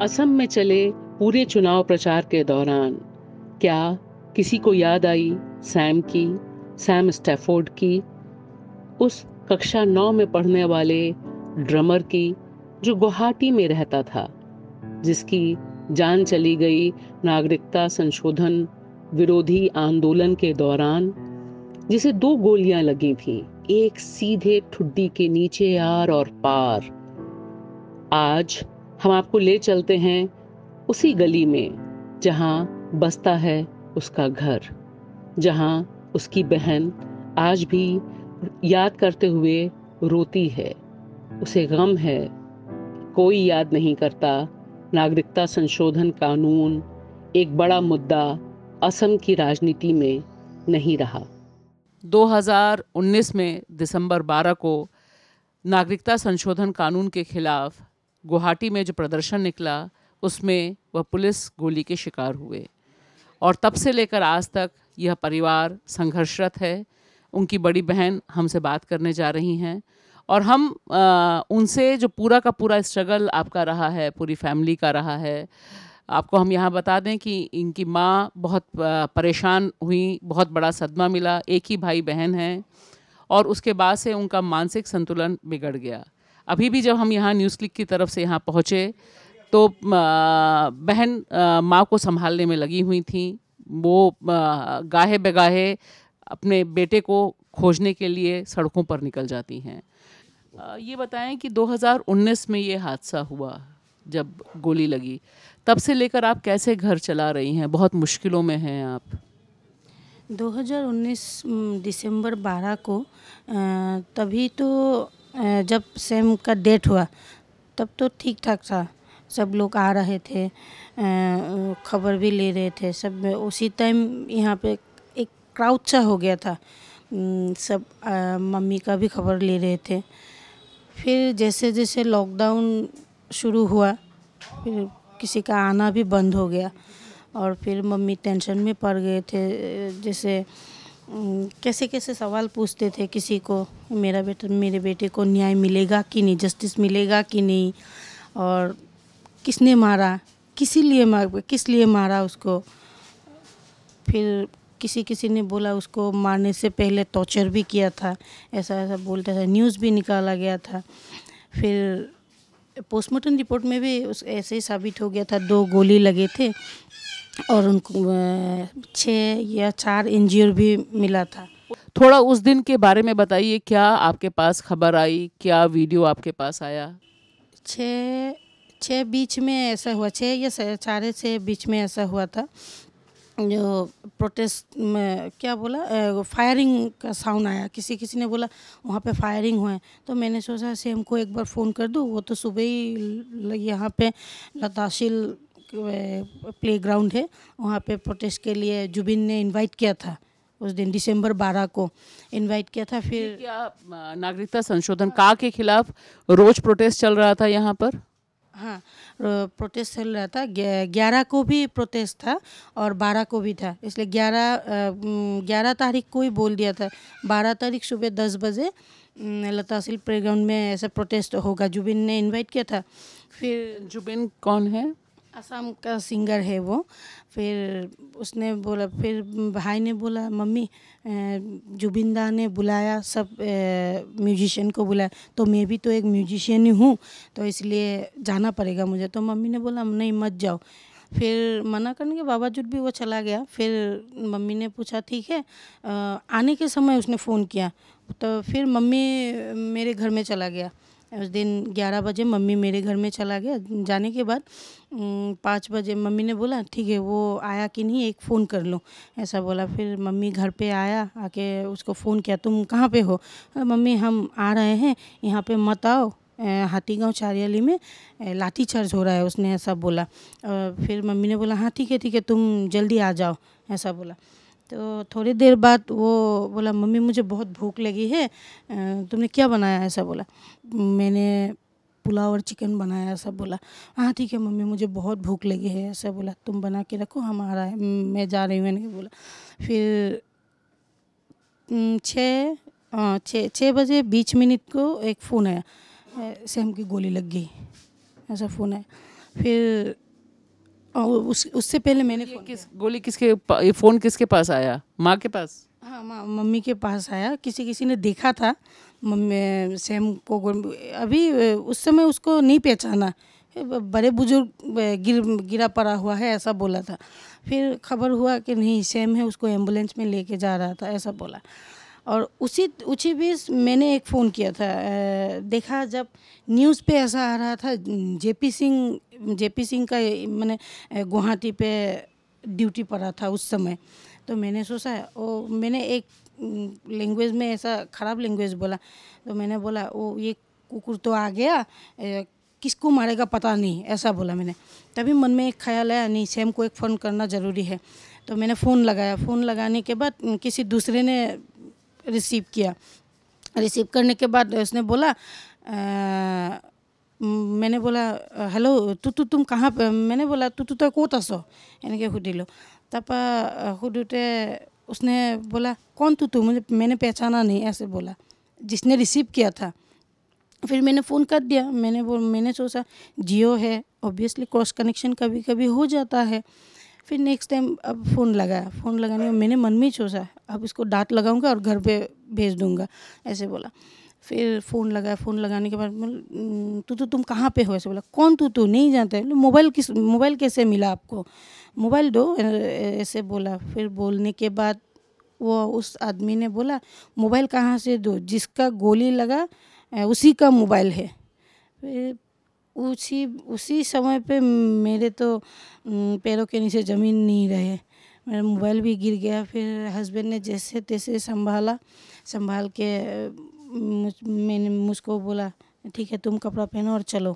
असम में चले पूरे चुनाव प्रचार के दौरान क्या किसी को याद आई सैम की सैम स्टेफोर्ड की उस कक्षा नौ में पढ़ने वाले ड्रमर की जो गुवाहाटी में रहता था जिसकी जान चली गई नागरिकता संशोधन विरोधी आंदोलन के दौरान जिसे दो गोलियां लगी थी एक सीधे ठुड्डी के नीचे आर और पार आज हम आपको ले चलते हैं उसी गली में जहाँ बसता है उसका घर जहाँ उसकी बहन आज भी याद करते हुए रोती है उसे गम है कोई याद नहीं करता नागरिकता संशोधन कानून एक बड़ा मुद्दा असम की राजनीति में नहीं रहा 2019 में दिसंबर 12 को नागरिकता संशोधन कानून के खिलाफ गुवाहाटी में जो प्रदर्शन निकला उसमें वह पुलिस गोली के शिकार हुए और तब से लेकर आज तक यह परिवार संघर्षरत है उनकी बड़ी बहन हमसे बात करने जा रही हैं और हम आ, उनसे जो पूरा का पूरा स्ट्रगल आपका रहा है पूरी फैमिली का रहा है आपको हम यहाँ बता दें कि इनकी माँ बहुत परेशान हुई बहुत बड़ा सदमा मिला एक ही भाई बहन हैं और उसके बाद से उनका मानसिक संतुलन बिगड़ गया अभी भी जब हम यहाँ न्यूज़ क्लिक की तरफ से यहाँ पहुँचे तो बहन माँ को संभालने में लगी हुई थी वो गाहे बेगाहे अपने बेटे को खोजने के लिए सड़कों पर निकल जाती हैं ये बताएं कि 2019 में ये हादसा हुआ जब गोली लगी तब से लेकर आप कैसे घर चला रही हैं बहुत मुश्किलों में हैं आप 2019 दिसंबर 12 को तभी तो जब सेम का डेट हुआ तब तो ठीक ठाक था सब लोग आ रहे थे खबर भी ले रहे थे सब उसी टाइम यहाँ पे एक क्राउड सा हो गया था सब मम्मी का भी खबर ले रहे थे फिर जैसे जैसे लॉकडाउन शुरू हुआ फिर किसी का आना भी बंद हो गया और फिर मम्मी टेंशन में पड़ गए थे जैसे हम्म, कैसे कैसे सवाल पूछते थे किसी को मेरा बेटा मेरे बेटे को न्याय मिलेगा कि नहीं जस्टिस मिलेगा कि नहीं और किसने मारा किसी लिए मार किस लिए मारा उसको फिर किसी किसी ने बोला उसको मारने से पहले टॉर्चर भी किया था ऐसा ऐसा बोलता था न्यूज़ भी निकाला गया था फिर पोस्टमार्टम रिपोर्ट में भी उस ऐसे ही साबित हो गया था दो गोली लगे थे और उनको छः या चार इंजर भी मिला था थोड़ा उस दिन के बारे में बताइए क्या आपके पास खबर आई क्या वीडियो आपके पास आया छः छः बीच में ऐसा हुआ छः या साढ़े छः बीच में ऐसा हुआ था जो प्रोटेस्ट में क्या बोला फायरिंग का साउंड आया किसी किसी ने बोला वहाँ पे फायरिंग हुआ है तो मैंने सोचा सेम को एक बार फ़ोन कर दूँ वो तो सुबह ही यहाँ पे लताशील प्ले ग्राउंड है वहाँ पे प्रोटेस्ट के लिए जुबिन ने इनवाइट किया था उस दिन दिसंबर 12 को इनवाइट किया था फिर क्या नागरिकता संशोधन का के खिलाफ रोज प्रोटेस्ट चल रहा था यहाँ पर हाँ प्रोटेस्ट चल रहा था ग्यारह को भी प्रोटेस्ट था और बारह को भी था इसलिए ग्यारह ग्यारह तारीख को ही बोल दिया था बारह तारीख सुबह दस बजे प्ले ग्राउंड में ऐसा प्रोटेस्ट होगा जुबिन ने इनवाइट किया था फिर जुबिन कौन है असम का सिंगर है वो फिर उसने बोला फिर भाई ने बोला मम्मी जुबिंदा ने बुलाया सब म्यूजिशियन को बुलाया तो मैं भी तो एक म्यूजिशियन ही हूँ तो इसलिए जाना पड़ेगा मुझे तो मम्मी ने बोला नहीं मत जाओ फिर मना करने के बावजूद भी वो चला गया फिर मम्मी ने पूछा ठीक है आने के समय उसने फ़ोन किया तो फिर मम्मी मेरे घर में चला गया उस दिन ग्यारह बजे मम्मी मेरे घर में चला गया जाने के बाद पाँच बजे मम्मी ने बोला ठीक है वो आया कि नहीं एक फ़ोन कर लो ऐसा बोला फिर मम्मी घर पे आया आके उसको फ़ोन किया तुम कहाँ पे हो मम्मी हम आ रहे हैं यहाँ पे मत आओ हाथी गाँव चारियाली में लाठी चार्ज हो रहा है उसने ऐसा बोला फिर मम्मी ने बोला हाँ ठीक है ठीक है तुम जल्दी आ जाओ ऐसा बोला तो थोड़ी देर बाद वो बोला मम्मी मुझे बहुत भूख लगी है तुमने क्या बनाया ऐसा बोला मैंने पुलाव और चिकन बनाया ऐसा बोला हाँ ठीक है मम्मी मुझे बहुत भूख लगी है ऐसा बोला तुम बना के रखो हम आ रहा है मैं जा रही हूँ मैंने बोला फिर छः छः छः बजे बीस मिनट को एक फ़ोन आया सेम की गोली लग गई ऐसा फ़ोन आया फिर और उस उससे पहले मैंने फोन किस गोली किसके ये फ़ोन किसके पास आया माँ के पास हाँ माँ मम्मी के पास आया किसी किसी ने देखा था मम्मी सैम को अभी उस समय उसको नहीं पहचाना बड़े बुजुर्ग गिर गिरा पड़ा हुआ है ऐसा बोला था फिर खबर हुआ कि नहीं सेम है उसको एम्बुलेंस में लेके जा रहा था ऐसा बोला और उसी उसी बीच मैंने एक फ़ोन किया था देखा जब न्यूज़ पे ऐसा आ रहा था जेपी सिंह जेपी सिंह का मैंने गुवाहाटी पे ड्यूटी पड़ा था उस समय तो मैंने सोचा वो मैंने एक लैंग्वेज में ऐसा ख़राब लैंग्वेज बोला तो मैंने बोला वो ये कुकुर तो आ गया किसको मारेगा पता नहीं ऐसा बोला मैंने तभी मन में एक ख्याल आया नहीं सेम को एक फ़ोन करना ज़रूरी है तो मैंने फ़ोन लगाया फ़ोन लगाने के बाद किसी दूसरे ने रिसीव किया रिसीव करने के बाद उसने बोला आ, मैंने बोला হেল্ল' তুতু তুম मैंने बोला तू তুতু তই ক'ত আছ इनके সুধিলোঁ তাৰপৰা সোধোতে उसने बोला कौन तू तू मुझे मैंने पहचाना नहीं ऐसे बोला जिसने रिसीव किया था फिर मैंने फ़ोन कर दिया मैंने बोल मैंने सोचा जियो है ऑब्वियसली क्रॉस कनेक्शन कभी कभी हो जाता है फिर नेक्स्ट टाइम अब फ़ोन लगाया फ़ोन लगाने में मैंने मन में ही सोचा अब इसको डांट लगाऊंगा और घर पे भेज दूंगा ऐसे बोला फिर फ़ोन लगाया फ़ोन लगाने के बाद तू तो तुम कहाँ पे हो ऐसे बोला कौन तू तू नहीं जानते मोबाइल किस मोबाइल कैसे मिला आपको मोबाइल दो ऐसे बोला फिर बोलने के बाद वो उस आदमी ने बोला मोबाइल कहाँ से दो जिसका गोली लगा उसी का मोबाइल है फिर उसी उसी समय पे मेरे तो पैरों के नीचे ज़मीन नहीं रहे मेरा मोबाइल भी गिर गया फिर हस्बैंड ने जैसे तैसे संभाला संभाल के मुझ मैंने मुझको बोला ठीक है तुम कपड़ा पहनो और चलो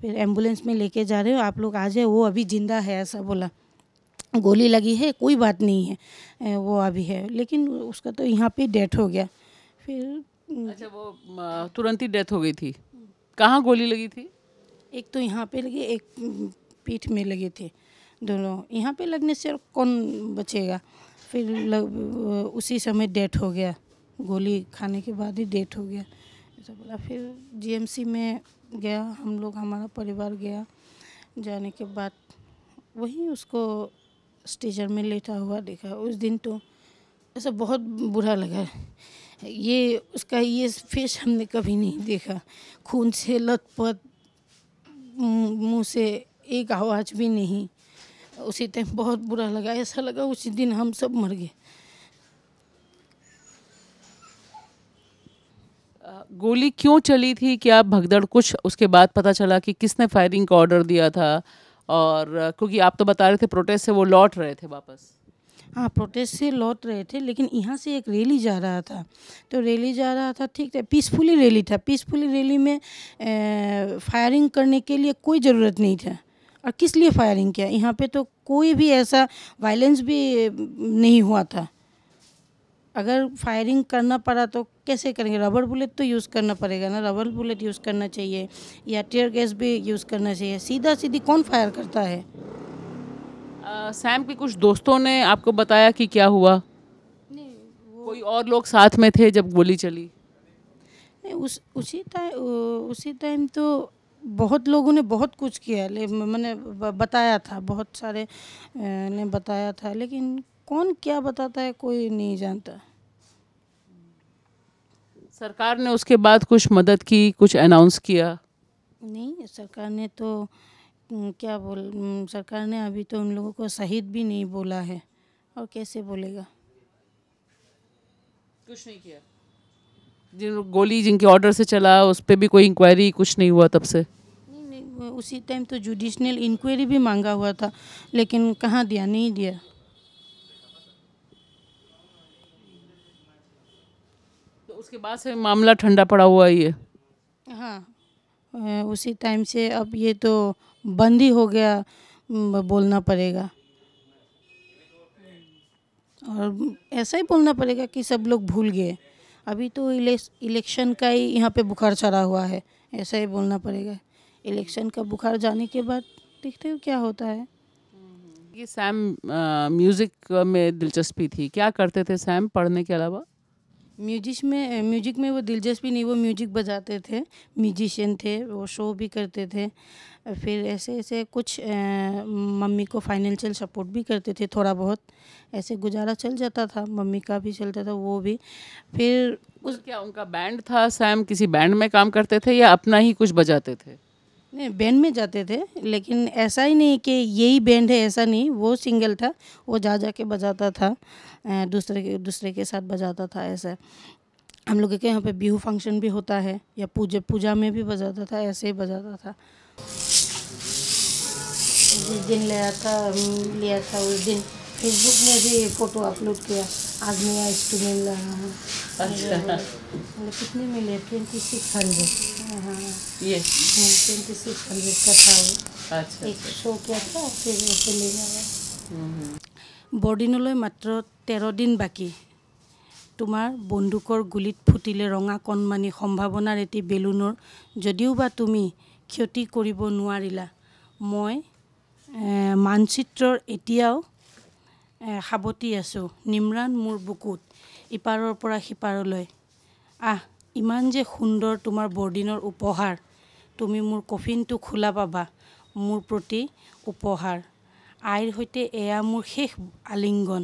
फिर एम्बुलेंस में लेके जा रहे हो आप लोग आ जाए वो अभी ज़िंदा है ऐसा बोला गोली लगी है कोई बात नहीं है वो अभी है लेकिन उसका तो यहाँ पे डेथ हो गया फिर हम्म। अच्छा वो तुरंत ही डेथ हो गई थी कहाँ गोली लगी थी एक तो यहाँ पे लगी एक हम्म, पीठ में लगे थे दोनों यहाँ पे लगने से कौन बचेगा फिर लग, उसी समय डेथ हो गया गोली खाने के बाद ही डेथ हो गया ऐसा बोला फिर जीएमसी में गया हम लोग हमारा परिवार गया जाने के बाद वहीं उसको स्टेजर में लेटा हुआ देखा उस दिन तो ऐसा बहुत बुरा लगा ये उसका ये फेस हमने कभी नहीं देखा खून से लथपथ मुंह से एक आवाज़ भी नहीं उसी टाइम बहुत बुरा लगा ऐसा लगा उसी दिन हम सब मर गए गोली क्यों चली थी क्या भगदड़ कुछ उसके बाद पता चला कि किसने फायरिंग का ऑर्डर दिया था और क्योंकि आप तो बता रहे थे प्रोटेस्ट से वो लौट रहे थे वापस हाँ प्रोटेस्ट से लौट रहे थे लेकिन यहाँ से एक रैली जा रहा था तो रैली जा रहा था ठीक था पीसफुली रैली था पीसफुली रैली में ए, फायरिंग करने के लिए कोई ज़रूरत नहीं था और किस लिए फायरिंग किया यहाँ पे तो कोई भी ऐसा वायलेंस भी नहीं हुआ था अगर फायरिंग करना पड़ा तो कैसे करेंगे रबर बुलेट तो यूज़ करना पड़ेगा ना रबर बुलेट यूज़ करना चाहिए या टेयर गैस भी यूज़ करना चाहिए सीधा सीधी कौन फायर करता है सैम के कुछ दोस्तों ने आपको बताया कि क्या हुआ नहीं कोई और लोग साथ में थे जब गोली चली नहीं उस उसी टाइम उसी टाइम तो बहुत लोगों ने बहुत कुछ किया ले मैंने बताया था बहुत सारे ने बताया था लेकिन कौन क्या बताता है कोई नहीं जानता सरकार ने उसके बाद कुछ मदद की कुछ अनाउंस किया नहीं सरकार ने तो क्या बोल सरकार ने अभी तो उन लोगों को शहीद भी नहीं बोला है और कैसे बोलेगा कुछ नहीं किया जिन गोली जिनके ऑर्डर से चला उस पर भी कोई इंक्वायरी कुछ नहीं हुआ तब से नहीं नहीं उसी टाइम तो जुडिशनल इंक्वायरी भी मांगा हुआ था लेकिन कहाँ दिया नहीं दिया उसके बाद से मामला ठंडा पड़ा हुआ है ये हाँ उसी टाइम से अब ये तो बंद ही हो गया बोलना पड़ेगा और ऐसा ही बोलना पड़ेगा कि सब लोग भूल गए अभी तो इलेक्शन का ही यहाँ पे बुखार चढ़ा हुआ है ऐसा ही बोलना पड़ेगा इलेक्शन का बुखार जाने के बाद देखते हो क्या होता है ये सैम म्यूज़िक में दिलचस्पी थी क्या करते थे सैम पढ़ने के अलावा म्यूजिश में म्यूजिक में वो दिलचस्पी नहीं वो म्यूजिक बजाते थे म्यूजिशियन थे वो शो भी करते थे फिर ऐसे ऐसे कुछ मम्मी को फाइनेंशियल सपोर्ट भी करते थे थोड़ा बहुत ऐसे गुजारा चल जाता था मम्मी का भी चलता था वो भी फिर उस क्या उनका बैंड था सैम किसी बैंड में काम करते थे या अपना ही कुछ बजाते थे नहीं बैंड में जाते थे लेकिन ऐसा ही नहीं कि यही बैंड है ऐसा नहीं वो सिंगल था वो जा जा के बजाता था दूसरे के दूसरे के साथ बजाता था ऐसा हम लोग के यहाँ पे बिहू फंक्शन भी होता है या पूजा पूजा में भी बजाता था ऐसे ही बजाता था जिस दिन लिया था लिया था उस दिन फेसबुक में भी ये फोटो अपलोड किया आज मेरा स्टूडेंट रहा है अच्छा कितने मिले ट्वेंटी सिक्स हंड्रेड हाँ ट्वेंटी सिक्स हंड्रेड का था वो एक शो किया था फिर ऐसे ले जाए बड़दिन मात्र तरह दिन बाकी তোমাৰ বন্দুকৰ গুলিত ফুটিলে ৰঙা কণমানি সম্ভাৱনাৰ এটি বেলুনৰ যদিওবা তুমি ক্ষতি কৰিব নোৱাৰিলা মই মানচিত্ৰৰ এতিয়াও সাৱটি আছোঁ নিমৰাণ মোৰ বুকুত ইপাৰৰ পৰা সিপাৰলৈ আহ ইমান যে সুন্দৰ তোমাৰ বৰদিনৰ উপহাৰ তুমি মোৰ কফিনটো খোলা পাবা মোৰ প্ৰতি উপহাৰ আইৰ সৈতে এয়া মোৰ শেষ আলিংগন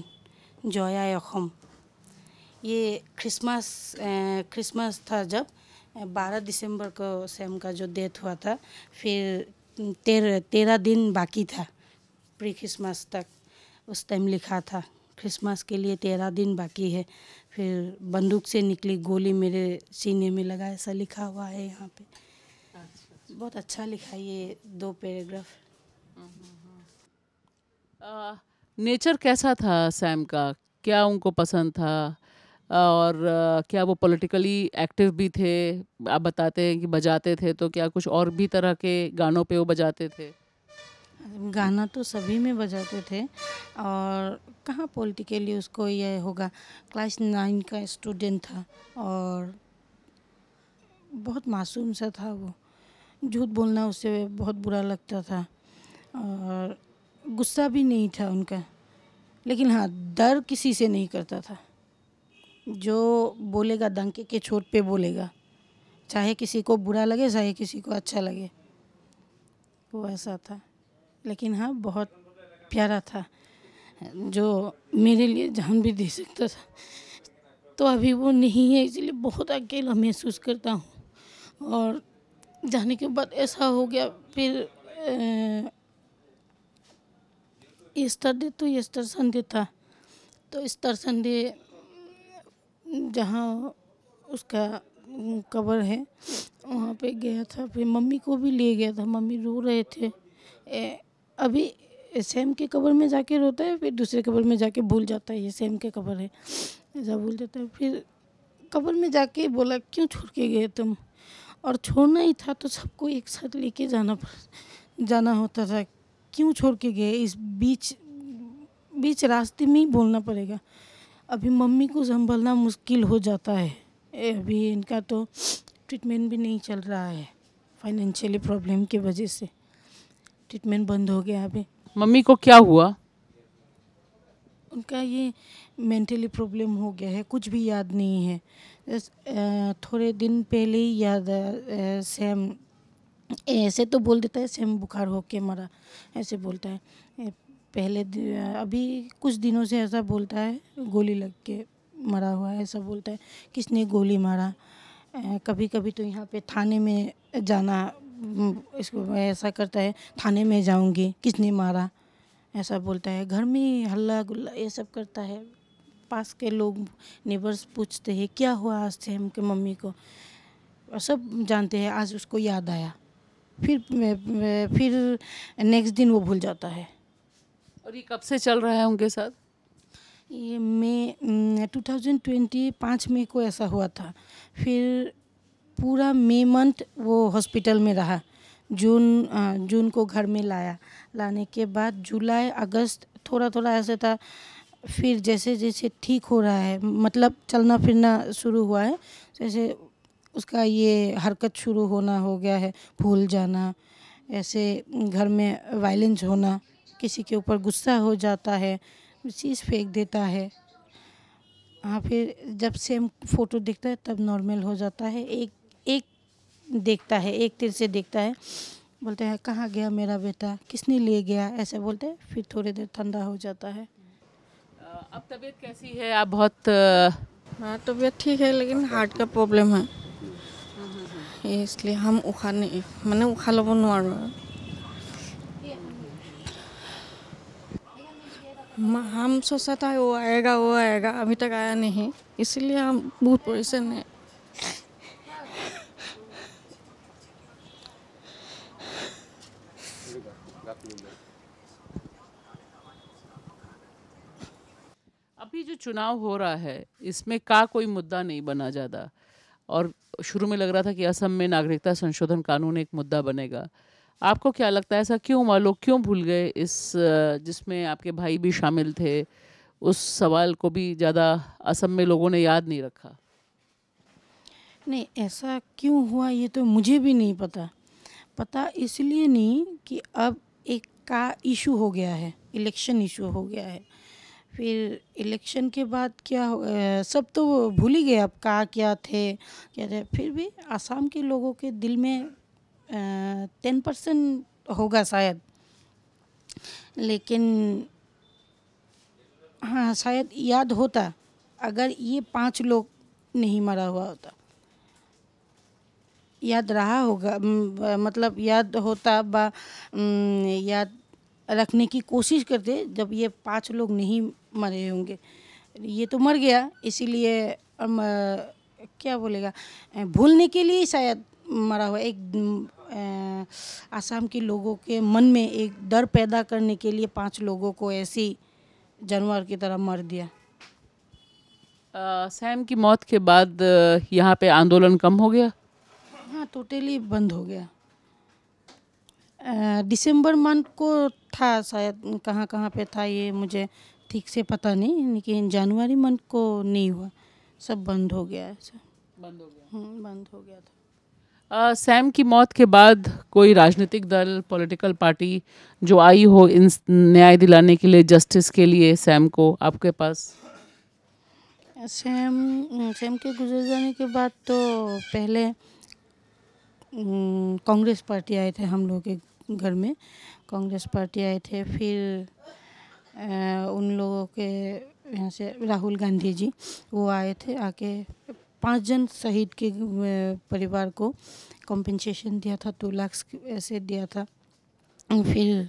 জয় আই অসম ইয়ে খ্ৰীষ্টমাছ খ্ৰীষ্টমাছ থা যাব বাৰ ডিচেম্বৰ কেম কাজত ডেথ হোৱা থা ফেৰ তেৰ তেৰ দিন বাকী থা প্ৰি খ্ৰীষ্টমাছ তাক उस टाइम लिखा था क्रिसमस के लिए तेरह दिन बाकी है फिर बंदूक से निकली गोली मेरे सीने में लगा ऐसा लिखा हुआ है यहाँ पे अच्छा। बहुत अच्छा लिखा ये दो पैराग्राफ नेचर कैसा था सैम का क्या उनको पसंद था और क्या वो पॉलिटिकली एक्टिव भी थे आप बताते हैं कि बजाते थे तो क्या कुछ और भी तरह के गानों पे वो बजाते थे गाना तो सभी में बजाते थे और कहाँ पॉलिटिकली उसको यह होगा क्लास नाइन का स्टूडेंट था और बहुत मासूम सा था वो झूठ बोलना उसे बहुत बुरा लगता था और गुस्सा भी नहीं था उनका लेकिन हाँ डर किसी से नहीं करता था जो बोलेगा दंके के छोट पे बोलेगा चाहे किसी को बुरा लगे चाहे किसी को अच्छा लगे वो ऐसा था लेकिन हाँ बहुत प्यारा था जो मेरे लिए जान भी दे सकता था तो अभी वो नहीं है इसलिए बहुत अकेला महसूस करता हूँ और जाने के बाद ऐसा हो गया फिर ईस्टर डे तो ईस्टर संडे था तो ईस्टर संडे जहाँ उसका कबर है वहाँ पे गया था फिर मम्मी को भी ले गया था मम्मी रो रहे थे ए, अभी सेम के कबर में जाके रोता है फिर दूसरे कबर में जाके भूल जाता है ये सेम के कबर है ऐसा भूल जाता है फिर कबर में जाके बोला क्यों छोड़ के गए तुम और छोड़ना ही था तो सबको एक साथ लेके जाना जाना होता था क्यों छोड़ के गए इस बीच बीच रास्ते में ही बोलना पड़ेगा अभी मम्मी को संभालना मुश्किल हो जाता है अभी इनका तो ट्रीटमेंट भी नहीं चल रहा है फाइनेंशियली प्रॉब्लम की वजह से ट्रीटमेंट बंद हो गया अभी मम्मी को क्या हुआ उनका ये मेंटली प्रॉब्लम हो गया है कुछ भी याद नहीं है थोड़े दिन पहले ही याद सेम ऐसे तो बोल देता है सेम बुखार होके मरा ऐसे बोलता है पहले अभी कुछ दिनों से ऐसा बोलता है गोली लग के मरा हुआ है ऐसा बोलता है किसने गोली मारा कभी कभी तो यहाँ पे थाने में जाना हम्म, इसको ऐसा करता है थाने में जाऊँगी किसने मारा ऐसा बोलता है घर में हल्ला गुल्ला ये सब करता है पास के लोग नेबर्स पूछते हैं क्या हुआ आज से हम के मम्मी को सब जानते हैं आज उसको याद आया फिर फिर नेक्स्ट दिन वो भूल जाता है और ये कब से चल रहा है उनके साथ ये मैं 2020 पाँच मई को ऐसा हुआ था फिर पूरा मे मंथ वो हॉस्पिटल में रहा जून जून को घर में लाया लाने के बाद जुलाई अगस्त थोड़ा थोड़ा ऐसे था फिर जैसे जैसे ठीक हो रहा है मतलब चलना फिरना शुरू हुआ है जैसे उसका ये हरकत शुरू होना हो गया है भूल जाना ऐसे घर में वायलेंस होना किसी के ऊपर गुस्सा हो जाता है चीज़ फेंक देता है हाँ फिर जब सेम फोटो दिखता है तब नॉर्मल हो जाता है एक देखता है एक तीर से देखता है बोलते हैं कहाँ गया मेरा बेटा किसने ले गया ऐसे बोलते हैं फिर थोड़ी देर ठंडा हो जाता है अब तबीयत कैसी है आप बहुत हाँ तबीयत ठीक है लेकिन हार्ट का प्रॉब्लम है इसलिए हम उखा नहीं मैंने उखा लो नो हम सोचा था वो आएगा वो आएगा अभी तक आया नहीं इसलिए हम बहुत परेशान हैं अभी जो चुनाव हो रहा है इसमें का कोई मुद्दा नहीं बना ज़्यादा और शुरू में लग रहा था कि असम में नागरिकता संशोधन कानून एक मुद्दा बनेगा आपको क्या लगता है ऐसा क्यों हुआ लोग क्यों भूल गए इस जिसमें आपके भाई भी शामिल थे उस सवाल को भी ज़्यादा असम में लोगों ने याद नहीं रखा नहीं ऐसा क्यों हुआ ये तो मुझे भी नहीं पता पता इसलिए नहीं कि अब एक का इशू हो गया है इलेक्शन इशू हो गया है फिर इलेक्शन के बाद क्या हो सब तो भूल ही गए अब कहा क्या थे क्या थे फिर भी आसाम के लोगों के दिल में टेन परसेंट होगा शायद लेकिन हाँ शायद याद होता अगर ये पांच लोग नहीं मरा हुआ होता याद रहा होगा मतलब याद होता बा याद रखने की कोशिश करते जब ये पांच लोग नहीं मरे होंगे ये तो मर गया इसीलिए क्या बोलेगा भूलने के लिए शायद मरा हुआ एक आसाम के लोगों के मन में एक डर पैदा करने के लिए पांच लोगों को ऐसी जानवर की तरह मर दिया सैम की मौत के बाद यहाँ पे आंदोलन कम हो गया हाँ टोटली बंद हो गया दिसंबर मंथ को था शायद कहाँ कहाँ पे था ये मुझे ठीक से पता नहीं लेकिन जनवरी मंथ को नहीं हुआ सब बंद हो गया है बंद हो गया हम्म, बंद हो गया था आ, सैम की मौत के बाद कोई राजनीतिक दल पॉलिटिकल पार्टी जो आई हो इन न्याय दिलाने के लिए जस्टिस के लिए सैम को आपके पास सैम सैम के गुजर जाने के बाद तो पहले कांग्रेस पार्टी आए थे हम लोग के घर में कांग्रेस पार्टी आए थे फिर आ, उन लोगों के यहाँ से राहुल गांधी जी वो आए थे आके पाँच जन शहीद के परिवार को कॉम्पेंसेशन दिया था टू लाख ऐसे दिया था फिर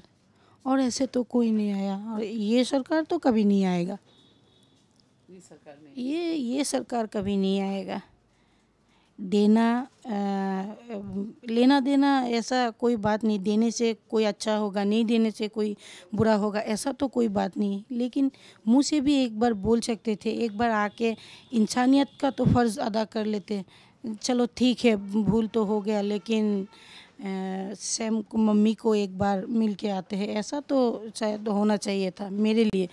और ऐसे तो कोई नहीं आया और ये सरकार तो कभी नहीं आएगा ये सरकार नहीं। ये ये सरकार कभी नहीं आएगा देना लेना देना ऐसा कोई बात नहीं देने से कोई अच्छा होगा नहीं देने से कोई बुरा होगा ऐसा तो कोई बात नहीं लेकिन मुँह से भी एक बार बोल सकते थे एक बार आके इंसानियत का तो फ़र्ज़ अदा कर लेते चलो ठीक है भूल तो हो गया लेकिन सैम को मम्मी को एक बार मिल के आते हैं ऐसा तो शायद होना चाहिए था मेरे लिए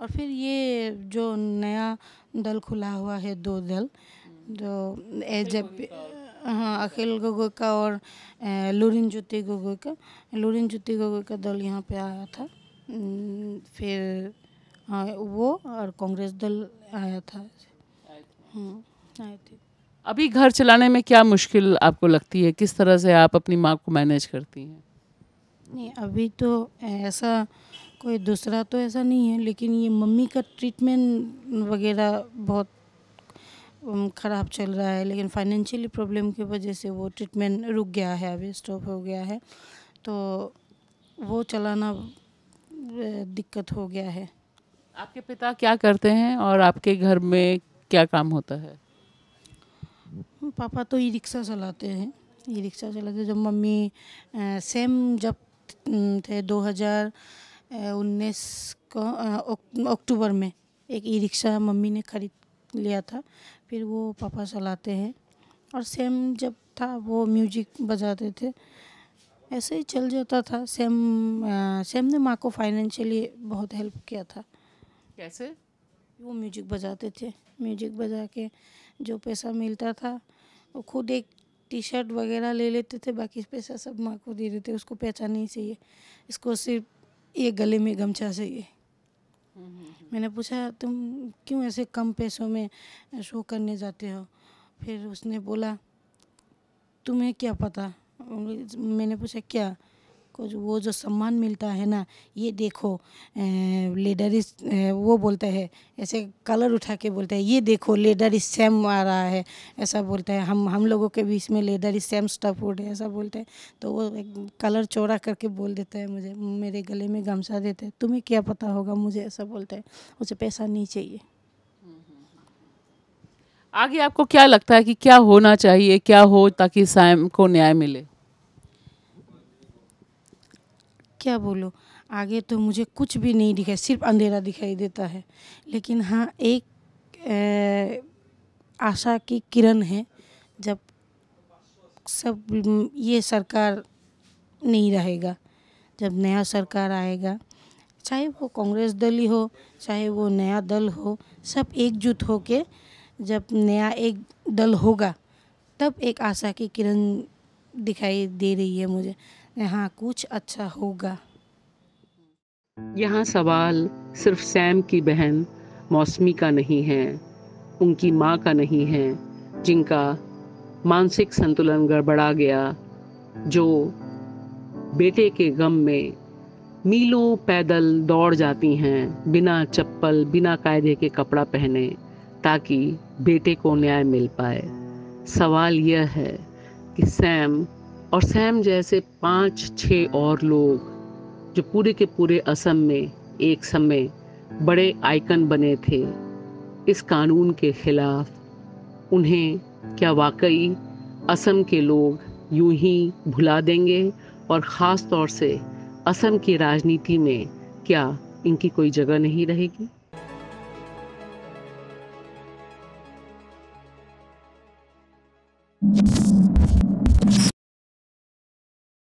और फिर ये जो नया दल खुला हुआ है दो दल जो ए जे पी हाँ अखिल गोगोई का और लुरिन ज्योति गोगोई का लुरिन ज्योति गोगोई का दल यहाँ पे आया था फिर हाँ वो और कांग्रेस दल आया था हाँ, आए थे अभी घर चलाने में क्या मुश्किल आपको लगती है किस तरह से आप अपनी माँ को मैनेज करती हैं नहीं अभी तो ऐसा कोई दूसरा तो ऐसा नहीं है लेकिन ये मम्मी का ट्रीटमेंट वगैरह बहुत ख़राब चल रहा है लेकिन फाइनेंशियली प्रॉब्लम की वजह से वो ट्रीटमेंट रुक गया है अभी स्टॉप हो गया है तो वो चलाना दिक्कत हो गया है आपके पिता क्या करते हैं और आपके घर में क्या काम होता है पापा तो ई रिक्शा चलाते हैं ई रिक्शा चलाते जब मम्मी सेम जब थे 2019 को अक्टूबर में एक ई रिक्शा मम्मी ने खरीद लिया था फिर वो पापा चलाते हैं और सेम जब था वो म्यूजिक बजाते थे ऐसे ही चल जाता था सेम आ, सेम ने माँ को फाइनेंशियली बहुत हेल्प किया था कैसे वो म्यूजिक बजाते थे म्यूजिक बजा के जो पैसा मिलता था वो खुद एक टी शर्ट वगैरह ले लेते थे बाकी पैसा सब माँ को दे देते उसको पहचान नहीं चाहिए इसको सिर्फ ये गले में गमछा चाहिए मैंने पूछा तुम क्यों ऐसे कम पैसों में शो करने जाते हो फिर उसने बोला तुम्हें क्या पता मैंने पूछा क्या को जो वो जो सम्मान मिलता है ना ये देखो लेडर इस वो बोलते हैं ऐसे कलर उठा के बोलते हैं ये देखो लेडर इस सेम आ रहा है ऐसा बोलता है हम हम लोगों के बीच में लेडर इस सेम स्टफ उड है ऐसा बोलते हैं तो वो कलर चौड़ा करके बोल देता है मुझे मेरे गले में गमछा देते हैं तुम्हें क्या पता होगा मुझे ऐसा बोलता है उसे पैसा नहीं चाहिए आगे आपको क्या लगता है कि क्या होना चाहिए क्या हो ताकि साइम को न्याय मिले क्या बोलो आगे तो मुझे कुछ भी नहीं दिखाई सिर्फ अंधेरा दिखाई देता है लेकिन हाँ एक आशा की किरण है जब सब ये सरकार नहीं रहेगा जब नया सरकार आएगा चाहे वो कांग्रेस दल ही हो चाहे वो नया दल हो सब एकजुट हो के जब नया एक दल होगा तब एक आशा की किरण दिखाई दे रही है मुझे यहाँ कुछ अच्छा होगा यहाँ सवाल सिर्फ सैम की बहन मौसमी का नहीं है उनकी माँ का नहीं है जिनका मानसिक संतुलन गड़बड़ा गया जो बेटे के गम में मीलों पैदल दौड़ जाती हैं बिना चप्पल बिना कायदे के कपड़ा पहने ताकि बेटे को न्याय मिल पाए सवाल यह है कि सैम और सैम जैसे पाँच छः और लोग जो पूरे के पूरे असम में एक समय बड़े आइकन बने थे इस कानून के खिलाफ उन्हें क्या वाकई असम के लोग यूं ही भुला देंगे और ख़ास तौर से असम की राजनीति में क्या इनकी कोई जगह नहीं रहेगी you